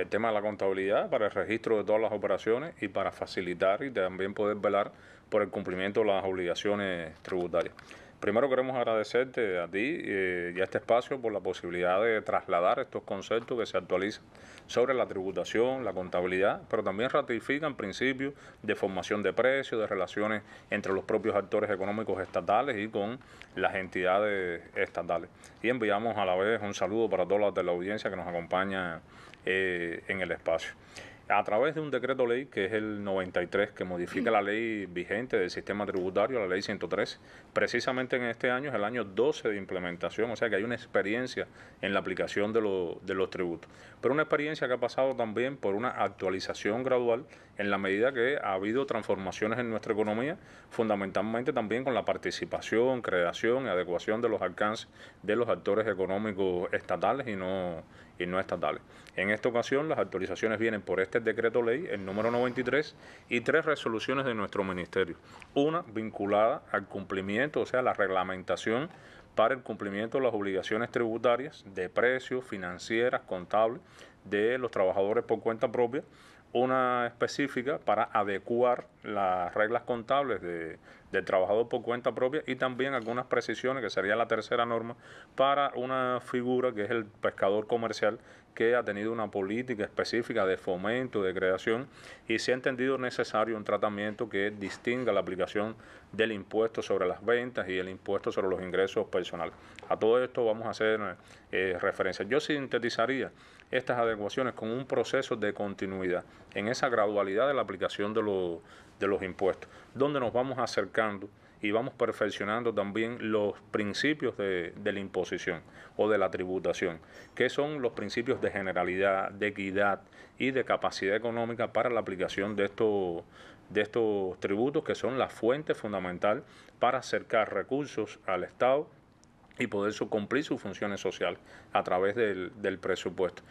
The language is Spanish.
el tema de la contabilidad para el registro de todas las operaciones y para facilitar y también poder velar por el cumplimiento de las obligaciones tributarias. Primero queremos agradecerte a ti eh, y a este espacio por la posibilidad de trasladar estos conceptos que se actualizan sobre la tributación, la contabilidad, pero también ratifican principios de formación de precios, de relaciones entre los propios actores económicos estatales y con las entidades estatales. Y enviamos a la vez un saludo para todas las de la audiencia que nos acompaña eh, en el espacio. A través de un decreto ley, que es el 93, que modifica la ley vigente del sistema tributario, la ley 103, precisamente en este año es el año 12 de implementación, o sea que hay una experiencia en la aplicación de, de los tributos. Pero una experiencia que ha pasado también por una actualización gradual en la medida que ha habido transformaciones en nuestra economía, fundamentalmente también con la participación, creación y adecuación de los alcances de los actores económicos estatales y no, y no estatales. En esta ocasión, las actualizaciones vienen por este decreto ley, el número 93, y tres resoluciones de nuestro ministerio. Una vinculada al cumplimiento, o sea, la reglamentación para el cumplimiento de las obligaciones tributarias de precios, financieras, contables de los trabajadores por cuenta propia, una específica para adecuar las reglas contables del trabajador por cuenta propia y también algunas precisiones, que sería la tercera norma, para una figura que es el pescador comercial que ha tenido una política específica de fomento, de creación y se ha entendido necesario un tratamiento que distinga la aplicación del impuesto sobre las ventas y el impuesto sobre los ingresos personales a todo esto vamos a hacer eh, referencia. Yo sintetizaría estas adecuaciones con un proceso de continuidad en esa gradualidad de la aplicación de, los impuestos, donde nos vamos acercando y vamos perfeccionando también los principios de, la imposición o de la tributación, que son los principios de generalidad, de equidad y de capacidad económica para la aplicación de estos, de estos tributos, que son la fuente fundamental para acercar recursos al Estado y poder cumplir sus funciones sociales a través del presupuesto.